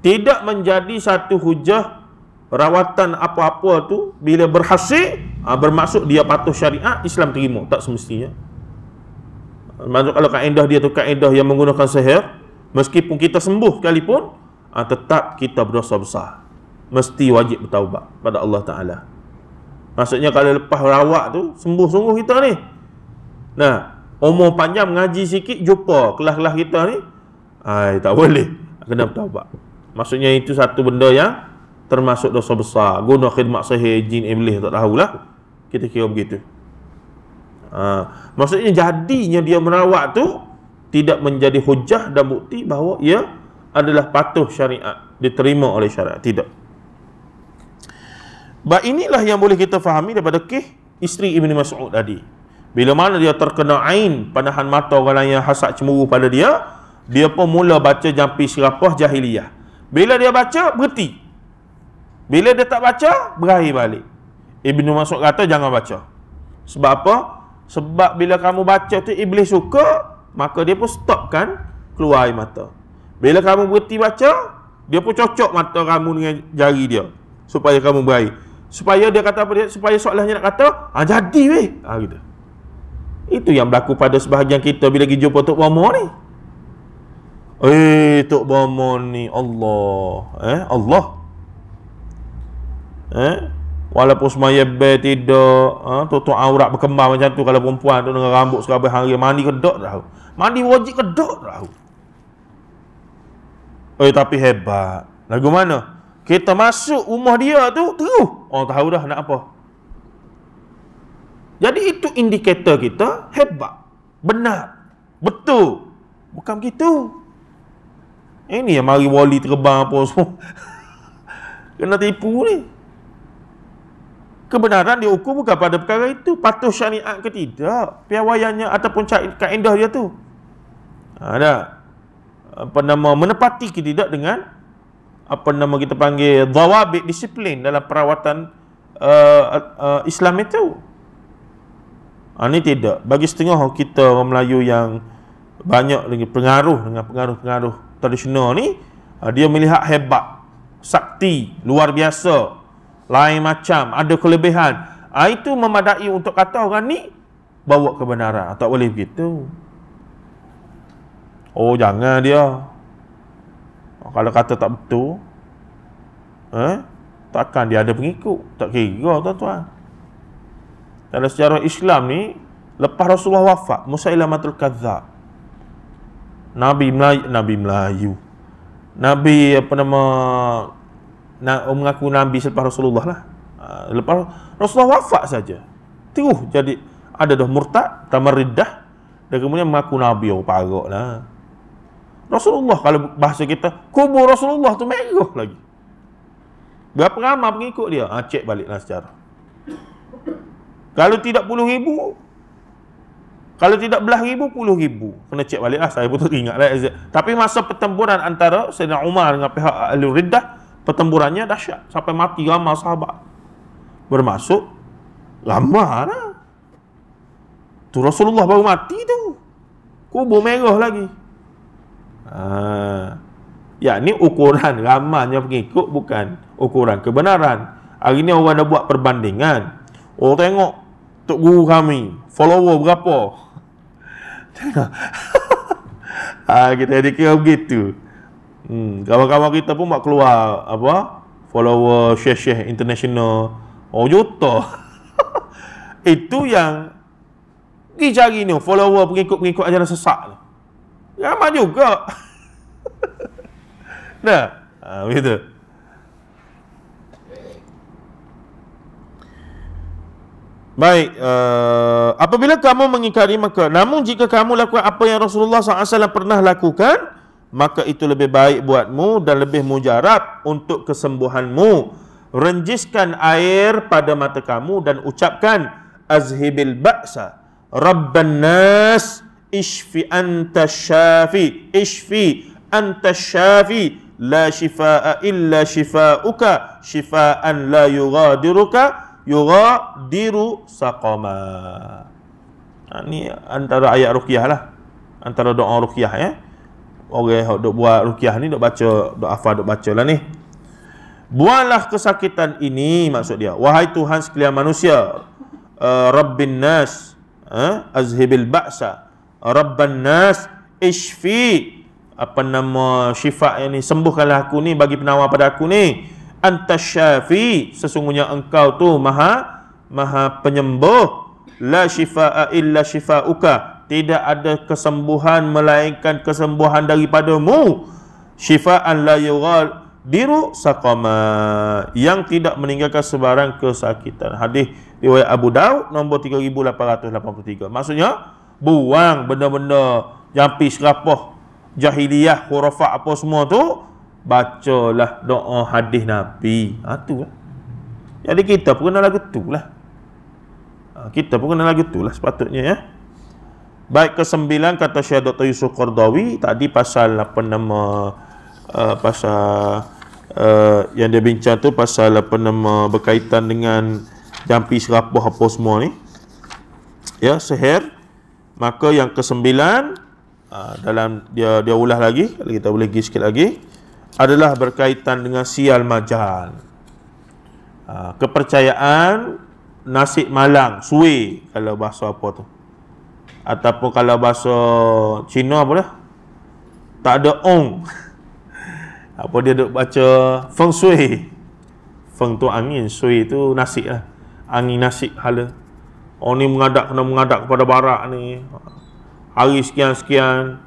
Tidak menjadi satu hujah rawatan apa-apa tu bila berhasil ha, bermaksud dia patuh syariat Islam terima tak semestinya maksud kalau kaedah dia tu kaedah yang menggunakan seher meskipun kita sembuh sekalipun ha, tetap kita berdosa besar mesti wajib bertaubat pada Allah Ta'ala maksudnya kalau lepas rawat tu sembuh sungguh kita ni nah umur panjang ngaji sikit jumpa kelas-kelas kita ni ai tak boleh kena bertaubat maksudnya itu satu benda yang termasuk dosa besar guna khidmat sahih jin iblis tak tahulah kita kira begitu ha. maksudnya jadinya dia merawat tu tidak menjadi hujah dan bukti bahawa ia adalah patuh syariat diterima oleh syariat tidak Baik inilah yang boleh kita fahami daripada kih isteri Ibn Mas'ud tadi. Bila mana dia terkena ain pandangan mata orang lain yang hasad cemburu pada dia, dia pun mula baca jampi serapah jahiliyah. Bila dia baca, berhenti. Bila dia tak baca, berahi balik. Ibnu Mas'ud kata jangan baca. Sebab apa? Sebab bila kamu baca tu iblis suka, maka dia pun stopkan keluar air mata. Bila kamu berhenti baca, dia pun cocok mata kamu dengan jari dia supaya kamu berahi. Supaya dia kata apa dia? Supaya soalannya nak kata, ah jadi weh. Ah gitu. Itu yang berlaku pada sebahagian kita bila pergi jumpa Tok Bomo ni. Eh, Tok Bomo ni Allah. Eh, Allah eh? Walaupun semaya bay tidak eh? Tutup aurat berkembang macam tu Kalau perempuan tu dengan rambut sekabai hari Mandi kedok dah Mandi wajib kedok dah Eh tapi hebat Lagu mana? Kita masuk rumah dia tu Terus Orang oh, tahu dah nak apa Jadi itu indikator kita Hebat Benar Betul Bukan begitu ini yang mari wali terbang apa semua. Kena tipu ni kebenaran diukur bukan pada perkara itu patuh syariat ke tidak piawayannya ataupun kaedah dia tu ha, ada ha, apa nama menepati ke tidak dengan apa nama kita panggil zawabit disiplin dalam perawatan uh, uh, Islam itu ha, ini tidak bagi setengah kita orang Melayu yang banyak lagi pengaruh dengan pengaruh-pengaruh tradisional ni ha, dia melihat hebat sakti luar biasa lain macam, ada kelebihan. Ha, itu memadai untuk kata orang ni bawa kebenaran. Ah, tak boleh begitu. Oh, jangan dia. Ah, kalau kata tak betul, eh, takkan dia ada pengikut. Tak kira, tuan-tuan. Dalam sejarah Islam ni, lepas Rasulullah wafat, Musa ilamatul kaza, Nabi Melayu, Nabi Melayu. Nabi apa nama na, mengaku Nabi selepas Rasulullah lah. Uh, lepas Rasulullah wafat saja. Tuh jadi ada dah murtad, tamar riddah dan kemudian mengaku Nabi oh parok lah. Rasulullah kalau bahasa kita kubur Rasulullah tu merah lagi. Berapa ramai pengikut dia? Ha, cek baliklah secara. Kalau tidak puluh ribu kalau tidak belah ribu, puluh ribu. Kena cek balik lah. Saya betul ingat lah. Tapi masa pertempuran antara Sayyidina Umar dengan pihak Ahlul Riddah, pertempurannya dahsyat sampai mati lama sahabat bermasuk lama lah tu Rasulullah baru mati tu kubur merah lagi ha. ya ni ukuran ramanya pengikut bukan ukuran kebenaran hari ni orang dah buat perbandingan oh tengok Tok Guru kami follower berapa tengok ha, kita dikira begitu Hmm, kawan-kawan kita pun buat keluar apa? Follower share-share international. Oh, juta. Itu yang dicari ni follower pengikut-pengikut ajaran sesak ni. Ramai juga. nah, ha, begitu. Baik, uh, apabila kamu mengingkari maka namun jika kamu lakukan apa yang Rasulullah SAW pernah lakukan, maka itu lebih baik buatmu dan lebih mujarab untuk kesembuhanmu. Renjiskan air pada mata kamu dan ucapkan azhibil ba'sa rabban nas ishfi anta syafi ishfi anta syafi la shifa illa shifauka, Shifaan la yughadiruka yughadiru saqama ini ha, antara ayat ruqyah lah antara doa ruqyah ya eh? orang yang duk buat rukiah ni duk baca doa afa duk bacalah ni buanglah kesakitan ini maksud dia wahai tuhan sekalian manusia uh, rabbin nas uh, azhibil ba'sa rabban nas ishfi apa nama syifa yang ni sembuhkanlah aku ni bagi penawar pada aku ni anta syafi sesungguhnya engkau tu maha maha penyembuh la syifa illa syifa uka tidak ada kesembuhan melainkan kesembuhan daripadamu syifaan la yughal diru saqama yang tidak meninggalkan sebarang kesakitan hadis riwayat Abu Daud nombor 3883 maksudnya buang benda-benda jampi serapah jahiliyah khurafat apa semua tu bacalah doa hadis Nabi ha tu lah. jadi kita pun kena lagu tu lah ha, kita pun kena lagu tu lah sepatutnya ya Baik ke sembilan kata Syed Dr. Yusuf Kordawi tadi pasal apa nama uh, pasal uh, yang dia bincang tu pasal apa nama berkaitan dengan jampi serapah apa semua ni. Ya, seher. Maka yang ke sembilan uh, eh, dalam dia dia ulah lagi kalau kita boleh pergi sikit lagi adalah berkaitan dengan sial Majan Uh, kepercayaan nasib malang, suwe kalau bahasa apa tu ataupun kalau bahasa Cina apa dia? Tak ada ong. Apa dia duk baca feng shui. Feng tu angin, shui tu nasi lah. Angin nasi hala. Oh ni mengadap kena mengadap kepada barak ni. Hari sekian-sekian.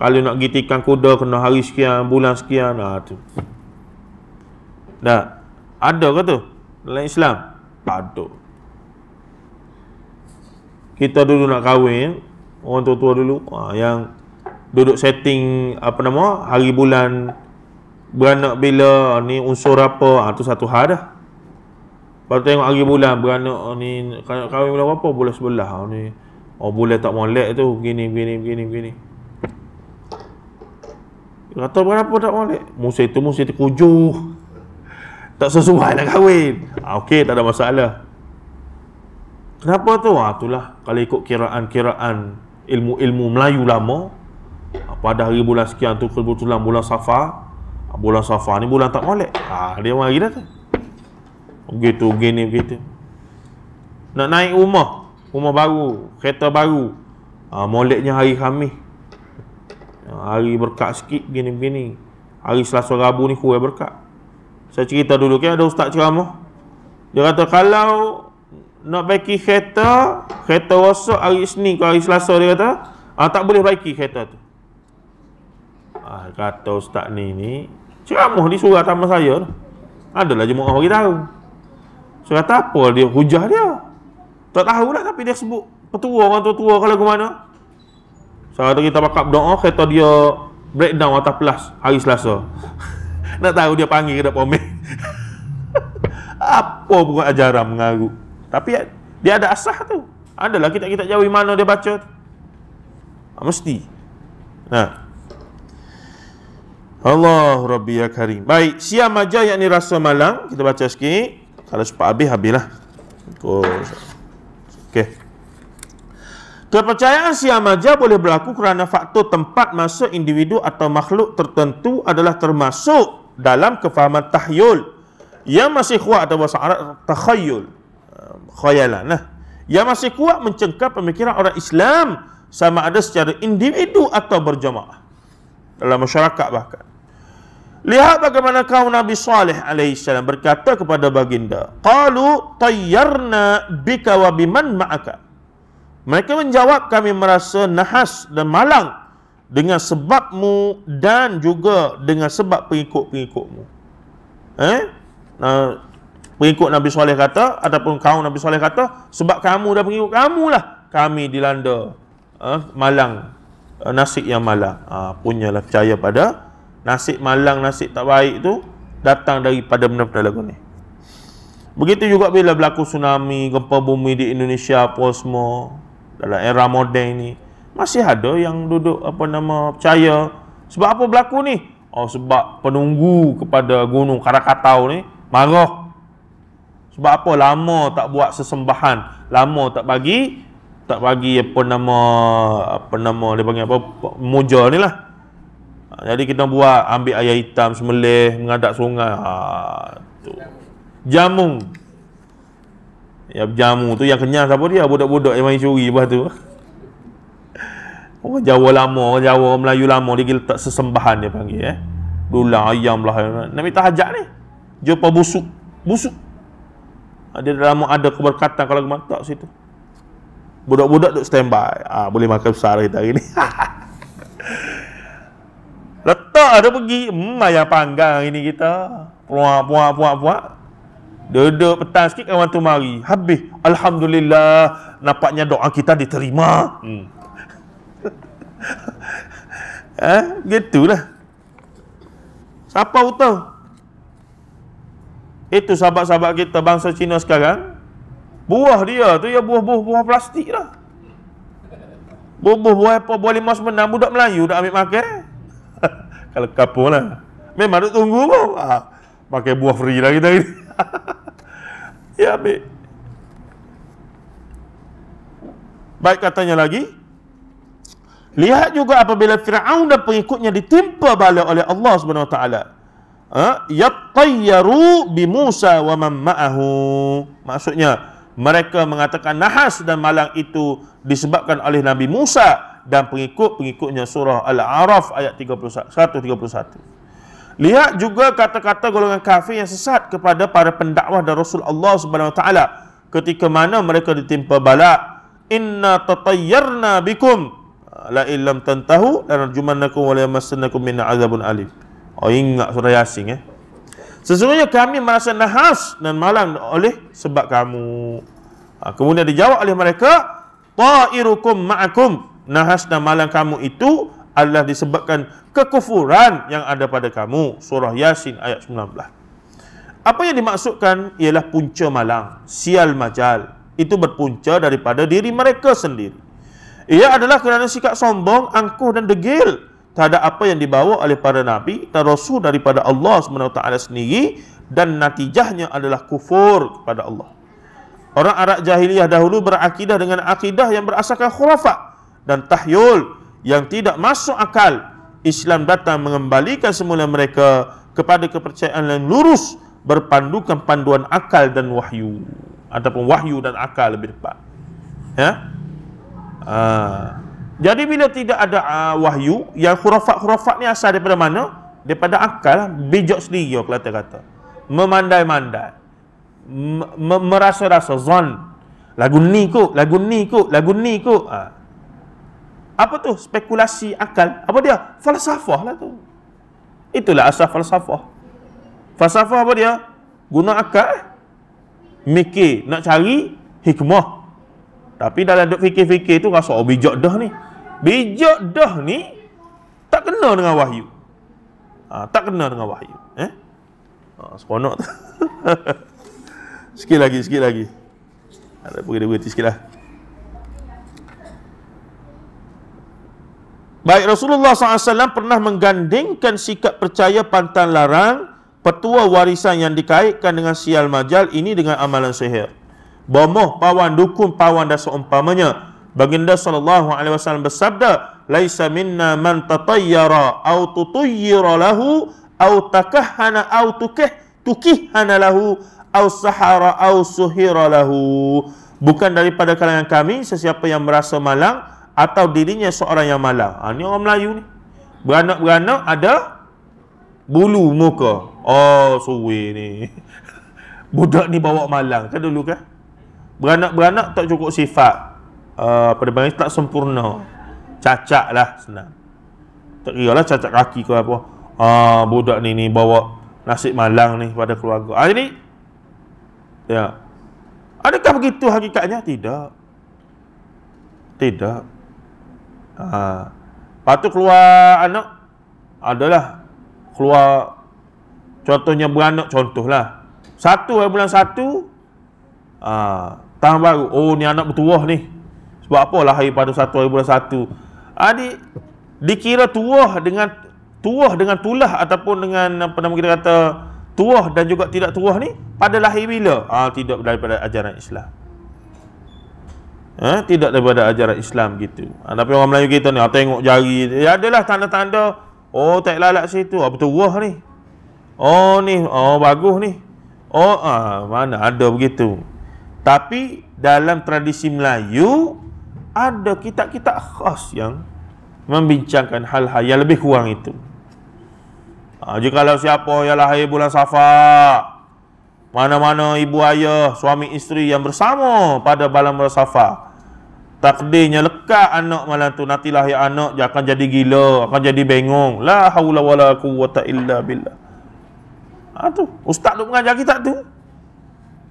Kalau nak gitikan kuda kena hari sekian, bulan sekian. Ha tu. Dah. Ada ke tu? Dalam Islam? Tak ada kita dulu nak kahwin orang tua-tua dulu ah, yang duduk setting apa nama hari bulan beranak bila ah, ni unsur apa ha, tu satu hal dah baru tengok hari bulan beranak ni kahwin bulan apa bulan sebelah ni oh bulan tak molek tu gini gini gini gini kata berapa tak molek musim tu musim terkujuh tak sesuai nak kahwin ha, ok tak ada masalah Kenapa tu? Ha, itulah kalau ikut kiraan-kiraan ilmu-ilmu Melayu lama pada hari bulan sekian tu kebetulan bulan Safa. Ah, bulan Safa ni bulan tak molek ha, dia mari dah tu begitu gini begitu nak naik rumah rumah baru kereta baru ha, moleknya hari kami hari berkat sikit gini begini hari Selasa Rabu ni kurang berkat saya cerita dulu kan ada ustaz ceramah dia kata kalau nak baiki kereta, kereta rosak hari Isnin ke hari Selasa dia kata, ah tak boleh baiki kereta tu. Ah kata ustaz ni ni, ceramah di surat sama saya tu. Adalah jemaah bagi tahu. Surat apa dia hujah dia? Tak tahu lah tapi dia sebut petua orang tua-tua kalau ke mana. Saya so, kita pakap doa kereta dia breakdown atas plus hari Selasa. nak tahu dia panggil ke dak pomeh. apa buat ajaran mengaruk? Tapi dia ada asah tu. Adalah kita kita jauh mana dia baca. Tu. Ah, mesti. Nah. Allahu Rabbi ya Karim. Baik, siam aja yakni rasa malang kita baca sikit. Kalau sempat habis habislah. Okey. Kepercayaan siam aja boleh berlaku kerana faktor tempat masa individu atau makhluk tertentu adalah termasuk dalam kefahaman tahyul yang masih kuat atau bahasa Arab takhayul khayalan lah. Yang masih kuat mencengkap pemikiran orang Islam sama ada secara individu atau berjamaah dalam masyarakat bahkan. Lihat bagaimana kaum Nabi Saleh alaihi salam berkata kepada baginda, "Qalu tayyarna bika wa biman ma'aka." Mereka menjawab, "Kami merasa nahas dan malang dengan sebabmu dan juga dengan sebab pengikut-pengikutmu." Eh? Nah, pengikut Nabi Soleh kata ataupun kaum Nabi Soleh kata sebab kamu dah pengikut kamu lah kami dilanda uh, malang uh, nasib yang malang uh, lah percaya pada nasib malang nasib tak baik tu datang daripada benda-benda lagu ni begitu juga bila berlaku tsunami gempa bumi di Indonesia apa semua dalam era moden ni masih ada yang duduk apa nama percaya sebab apa berlaku ni oh sebab penunggu kepada gunung Karakatau ni marah sebab apa? Lama tak buat sesembahan. Lama tak bagi tak bagi apa nama apa nama dia panggil apa muja ni lah ha, jadi kita buat ambil air hitam semelih mengadap sungai ha, tu. jamu ya jamu tu yang kenyal siapa dia budak-budak yang main curi lepas tu orang Jawa lama orang Jawa Melayu lama dia letak sesembahan dia panggil eh dulang ayam lah nak minta hajat ni jumpa busuk busuk Ah, dia dalam ada keberkatan kalau kemana tak situ. Budak-budak duk standby. Ah boleh makan besar kita hari ni. Letak dia pergi hmm, ayam panggang ini kita. Puak puak puak puak. Duduk petang sikit kawan tu mari. Habis. Alhamdulillah nampaknya doa kita diterima. Hmm. eh, gitulah. Siapa utang? Itu sahabat-sahabat kita bangsa Cina sekarang Buah dia tu ya buah-buah buah plastik lah Buah-buah buah apa buah lima semenam budak Melayu dah ambil makan Kalau kapur lah Memang duk tunggu pun ha, Pakai buah free lah kita Ya ambil Baik katanya lagi Lihat juga apabila Fir'aun dan pengikutnya ditimpa bala oleh Allah swt. Ha? Yatayyaru bi Musa wa man ma'ahu. Maksudnya mereka mengatakan nahas dan malang itu disebabkan oleh Nabi Musa dan pengikut-pengikutnya surah Al-A'raf ayat 131. Lihat juga kata-kata golongan kafir yang sesat kepada para pendakwah dan Rasul Allah SWT ketika mana mereka ditimpa balak. Inna tatayyarna bikum la illam tantahu la narjumannakum wa la yamassannakum min azabun alim. Oh ingat surah Yasin eh. Sesungguhnya kami merasa nahas dan malang oleh sebab kamu. Ha, kemudian dijawab oleh mereka, ta'irukum ma'akum. Nahas dan malang kamu itu adalah disebabkan kekufuran yang ada pada kamu. Surah Yasin ayat 19. Apa yang dimaksudkan ialah punca malang, sial majal. Itu berpunca daripada diri mereka sendiri. Ia adalah kerana sikap sombong, angkuh dan degil terhadap apa yang dibawa oleh para nabi dan rasul daripada Allah SWT sendiri dan natijahnya adalah kufur kepada Allah. Orang Arab jahiliyah dahulu berakidah dengan akidah yang berasaskan khurafat dan tahyul yang tidak masuk akal. Islam datang mengembalikan semula mereka kepada kepercayaan yang lurus berpandukan panduan akal dan wahyu ataupun wahyu dan akal lebih tepat. Ya. Ah. Jadi bila tidak ada uh, wahyu, yang khurafat-khurafat ni asal daripada mana? Daripada akal Bijak sendiri orang kata kata. Memandai-mandai. Merasa-rasa. Zon. Lagu ni kot. Lagu ni kot. Lagu ni kot. Ha. Ah. Apa tu? Spekulasi akal. Apa dia? Falsafah lah tu. Itulah asal falsafah. Falsafah apa dia? Guna akal. Eh? Mikir. Nak cari hikmah. Tapi dalam duk fikir-fikir tu rasa oh, bijak dah ni bijak dah ni tak kena dengan wahyu. Ha, tak kena dengan wahyu, eh. Ha, seronok tu. sikit lagi, sikit lagi. Ada pergi berhenti sikitlah. Baik Rasulullah SAW pernah menggandingkan sikap percaya pantang larang petua warisan yang dikaitkan dengan sial majal ini dengan amalan sihir. Bomoh pawan dukun pawan dan seumpamanya. Baginda sallallahu alaihi wasallam bersabda, "Laisa minna man tatayyara aw tutayyira lahu aw takahana aw tukih tukihana lahu aw sahara aw suhira lahu." Bukan daripada kalangan kami sesiapa yang merasa malang atau dirinya seorang yang malang. Ha, ini orang Melayu ni. Beranak-beranak ada bulu muka. Oh, suwi ni. Budak ni bawa malang kan dulu ke? Beranak-beranak tak cukup sifat. Eh, pada bangun tak sempurna cacat lah senang tak kira lah cacat kaki ke apa Ah budak ni ni bawa nasi malang ni pada keluarga ah, ini ya adakah begitu hakikatnya tidak tidak ah. lepas tu keluar anak adalah keluar contohnya beranak contohlah satu eh, bulan satu ah, tahun baru oh ni anak bertuah ni sebab apalah hari pada satu hari bulan satu. Adi ah, dikira tuah dengan tuah dengan tulah ataupun dengan apa nama kita kata tuah dan juga tidak tuah ni pada lahir bila? ha, tidak daripada ajaran Islam. Eh, tidak daripada ajaran Islam gitu. Ha, tapi orang Melayu kita ni ha, tengok jari, ya adalah tanda-tanda oh tak lalak situ. Apa ha, tuah ni? Oh ni, oh bagus ni. Oh ha, mana ada begitu. Tapi dalam tradisi Melayu ada kitab-kitab khas yang membincangkan hal-hal yang lebih kurang itu. Ha, jika lah siapa yang lahir bulan Safar, mana-mana ibu ayah, suami isteri yang bersama pada bulan Safar, takdirnya lekat anak malam tu nanti lahir anak dia akan jadi gila, akan jadi bengong. La haula wala quwwata illa billah. Ha, tu, ustaz tu mengajar kita tu.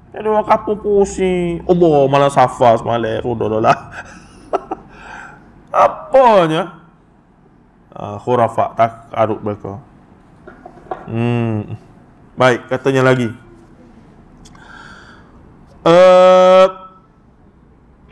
Ada orang kapung pusing. Allah malam Safar semalam, rodolah. apanya uh, ah, khurafat tak arut belaka hmm baik katanya lagi uh,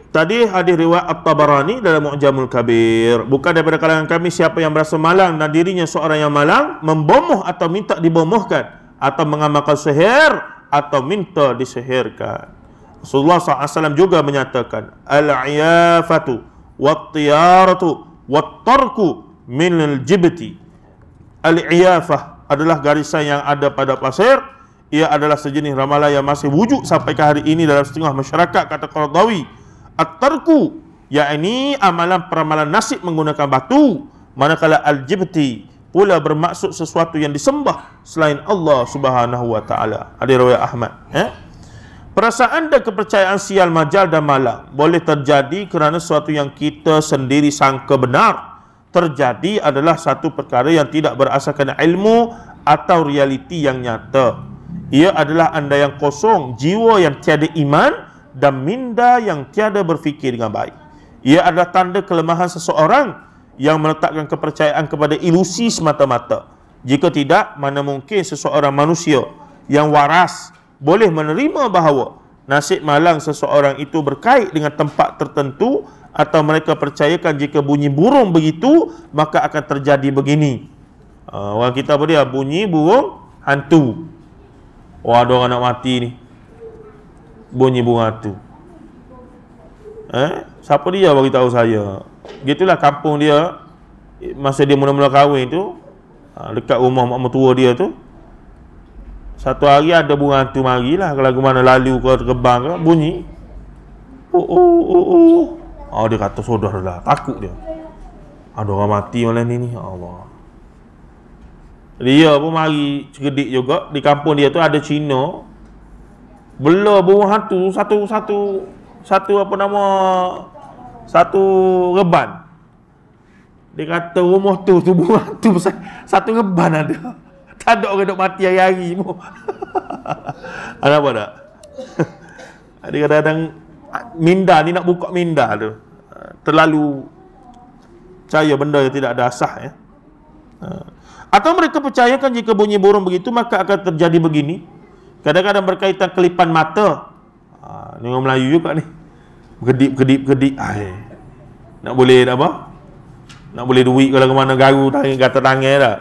Tadi hadis riwayat At-Tabarani dalam Mu'jamul Kabir. Bukan daripada kalangan kami siapa yang berasa malang dan dirinya seorang yang malang membomoh atau minta dibomohkan atau mengamalkan sihir atau minta disihirkan. Rasulullah SAW juga menyatakan al-iyafatu wattiyaratu wattarku minil jibti al-iyafah adalah garisan yang ada pada pasir ia adalah sejenis ramalan yang masih wujud sampai ke hari ini dalam setengah masyarakat kata Qardawi at ya ini amalan peramalan nasib menggunakan batu manakala al-jibti pula bermaksud sesuatu yang disembah selain Allah Subhanahu wa taala hadis riwayat Ahmad eh? Perasaan dan kepercayaan sial majal dan malam boleh terjadi kerana sesuatu yang kita sendiri sangka benar terjadi adalah satu perkara yang tidak berasaskan ilmu atau realiti yang nyata. Ia adalah anda yang kosong, jiwa yang tiada iman dan minda yang tiada berfikir dengan baik. Ia adalah tanda kelemahan seseorang yang meletakkan kepercayaan kepada ilusi semata-mata. Jika tidak, mana mungkin seseorang manusia yang waras, boleh menerima bahawa nasib malang seseorang itu berkait dengan tempat tertentu atau mereka percayakan jika bunyi burung begitu maka akan terjadi begini uh, orang kita apa dia bunyi burung hantu wah ada orang nak mati ni bunyi burung hantu eh siapa dia bagi tahu saya gitulah kampung dia masa dia mula-mula kahwin tu ah, dekat rumah mak mertua dia tu satu hari ada burung hantu marilah Kalau ke mana lalu ke terbang ke Bunyi Oh oh oh oh Oh dia kata sudah dah Takut dia Ada orang mati malam ni ni Allah Dia pun mari cerdik juga Di kampung dia tu ada Cina Bela burung hantu Satu satu Satu apa nama Satu reban Dia kata rumah tu tu burung hantu Satu reban ada tak ada orang duk mati hari-hari mu. Ada apa tak? Ada kadang-kadang ah, minda ni nak buka minda tu. Ah, terlalu percaya benda yang tidak ada asah ya. Ah, atau mereka percayakan jika bunyi burung begitu maka akan terjadi begini. Kadang-kadang berkaitan kelipan mata. Ha, ni orang Melayu juga ni. Kedip kedip kedip. Ay. Nak boleh nak apa? Nak boleh duit kalau ke mana garu tangan kata tangan dah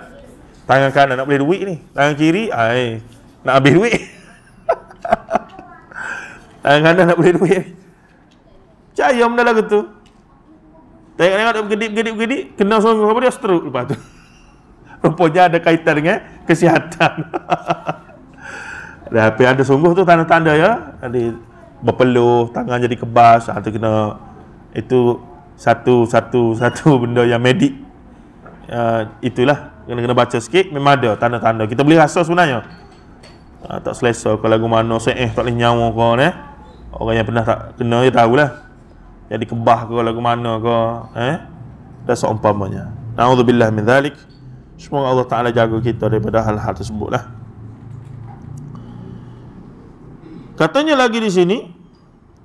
tangan kanan nak boleh duit ni tangan kiri ai nak habis duit tangan kanan nak boleh duit ni percaya benda lah tu tengok-tengok dia bergedip-gedip-gedip kena sungguh apa dia seteruk lepas tu rupanya ada kaitan dengan kesihatan tapi ada sungguh tu tanda-tanda ya ada berpeluh tangan jadi kebas atau ha, kena itu satu satu satu benda yang medik uh, itulah kena-kena baca sikit memang ada tanda-tanda kita boleh rasa sebenarnya ha, tak selesa kalau lagu mana eh tak boleh nyawa kau eh orang yang pernah tak kena dia tahulah jadi kebah ke lagu mana ke eh dan seumpamanya naudzubillah min zalik semoga Allah taala jaga kita daripada hal-hal tersebut lah. katanya lagi di sini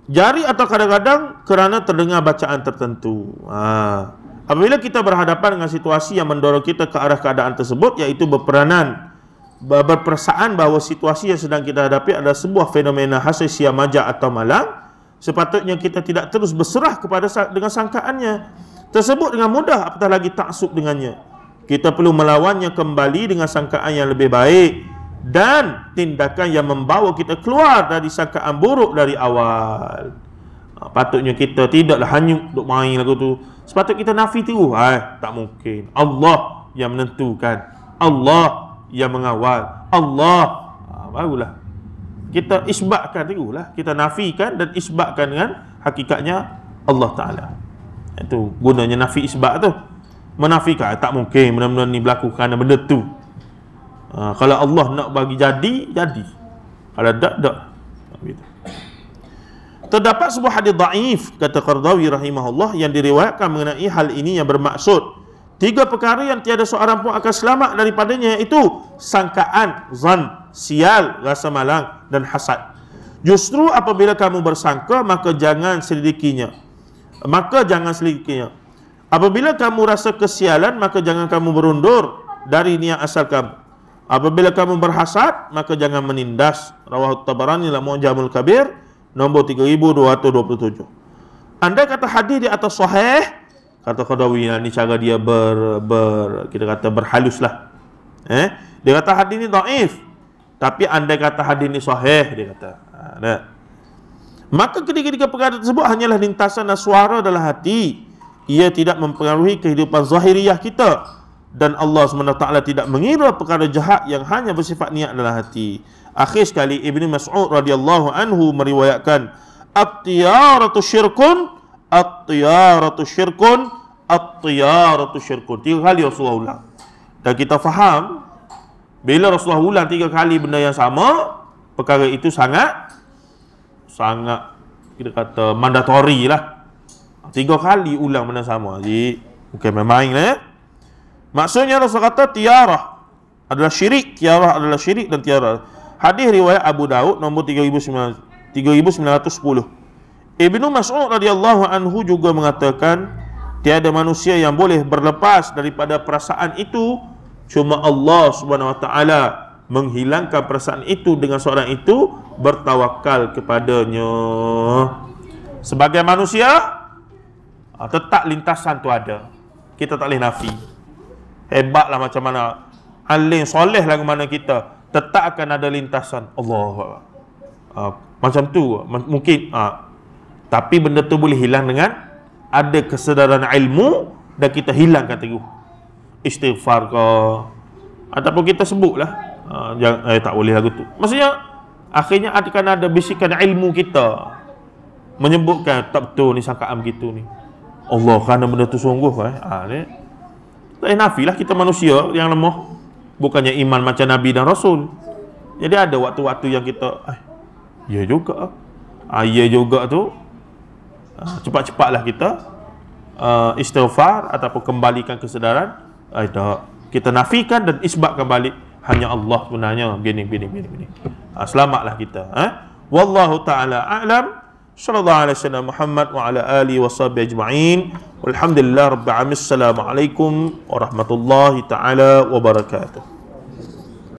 jari atau kadang-kadang kerana terdengar bacaan tertentu ha Apabila kita berhadapan dengan situasi yang mendorong kita ke arah keadaan tersebut Iaitu berperanan Berperasaan bahawa situasi yang sedang kita hadapi adalah sebuah fenomena hasil siam majak atau malang Sepatutnya kita tidak terus berserah kepada dengan sangkaannya Tersebut dengan mudah apatah lagi taksub dengannya Kita perlu melawannya kembali dengan sangkaan yang lebih baik Dan tindakan yang membawa kita keluar dari sangkaan buruk dari awal Ha, patutnya kita tidaklah hanyut duk main lagu tu. Sepatutnya kita nafi tu. Hai, eh, tak mungkin. Allah yang menentukan. Allah yang mengawal. Allah. Ha, barulah. Kita isbatkan tu lah. Kita nafikan dan isbatkan dengan hakikatnya Allah Ta'ala. Itu gunanya nafi isbat tu. Menafikan. Tak mungkin benda-benda ni berlaku kerana benda tu. Ha, kalau Allah nak bagi jadi, jadi. Kalau tak, tak. Begitu. Terdapat sebuah hadis daif kata Qardawi rahimahullah yang diriwayatkan mengenai hal ini yang bermaksud tiga perkara yang tiada seorang pun akan selamat daripadanya iaitu sangkaan, zan, sial, rasa malang dan hasad. Justru apabila kamu bersangka maka jangan selidikinya. Maka jangan selidikinya. Apabila kamu rasa kesialan maka jangan kamu berundur dari niat asal kamu. Apabila kamu berhasad maka jangan menindas. Rawahut Tabarani la Mu'jamul Kabir. Nombor 3227. Anda kata hadis di atas sahih, kata Qadawi ini cara dia ber, ber kita kata berhaluslah. Eh, dia kata hadis ini daif. Tapi anda kata hadis ini sahih dia kata. Ada. Ha, Maka ketiga-tiga perkara tersebut hanyalah lintasan dan suara dalam hati. Ia tidak mempengaruhi kehidupan zahiriyah kita dan Allah SWT tidak mengira perkara jahat yang hanya bersifat niat dalam hati. Akhir sekali Ibn Mas'ud radhiyallahu anhu meriwayatkan At-tiyaratu syirkun At-tiyaratu syirkun At-tiyaratu syirkun Tiga kali Rasulullah ulang Dan kita faham Bila Rasulullah ulang tiga kali benda yang sama Perkara itu sangat Sangat Kita kata mandatori lah Tiga kali ulang benda sama Jadi Bukan okay, main-main lah ya Maksudnya Rasul kata tiarah adalah syirik, tiarah adalah syirik dan tiarah. Hadis riwayat Abu Daud nombor 3910. Ibnu Mas'ud radhiyallahu anhu juga mengatakan tiada manusia yang boleh berlepas daripada perasaan itu cuma Allah Subhanahu wa taala menghilangkan perasaan itu dengan seorang itu bertawakal kepadanya. Sebagai manusia ah, tetap lintasan tu ada. Kita tak boleh nafikan hebatlah macam mana alin soleh lagu mana kita tetap akan ada lintasan Allah uh, ah, macam tu mungkin uh, tapi benda tu boleh hilang dengan ada kesedaran ilmu dan kita hilangkan teguh istighfar ke ataupun kita sebutlah uh, ah, eh, tak boleh lagu tu maksudnya akhirnya akan ada bisikan ilmu kita menyebutkan tak betul ni sangkaan begitu ni Allah kerana benda tu sungguh eh? ha, ni tak payah eh, nafilah kita manusia yang lemah Bukannya iman macam Nabi dan Rasul Jadi ada waktu-waktu yang kita eh, Ya juga ah, Ya juga tu ah, Cepat-cepatlah kita uh, Istighfar ataupun kembalikan kesedaran eh, Ada Kita nafikan dan isbatkan balik Hanya Allah sebenarnya Gini, gini, gini, gini. Ah, Selamatlah kita eh? Wallahu ta'ala a'lam Sallallahu alaihi wasallam Muhammad wa ala alihi wa ajma'in Alhamdulillah Rabbil Alamin Assalamualaikum Warahmatullahi Ta'ala Wabarakatuh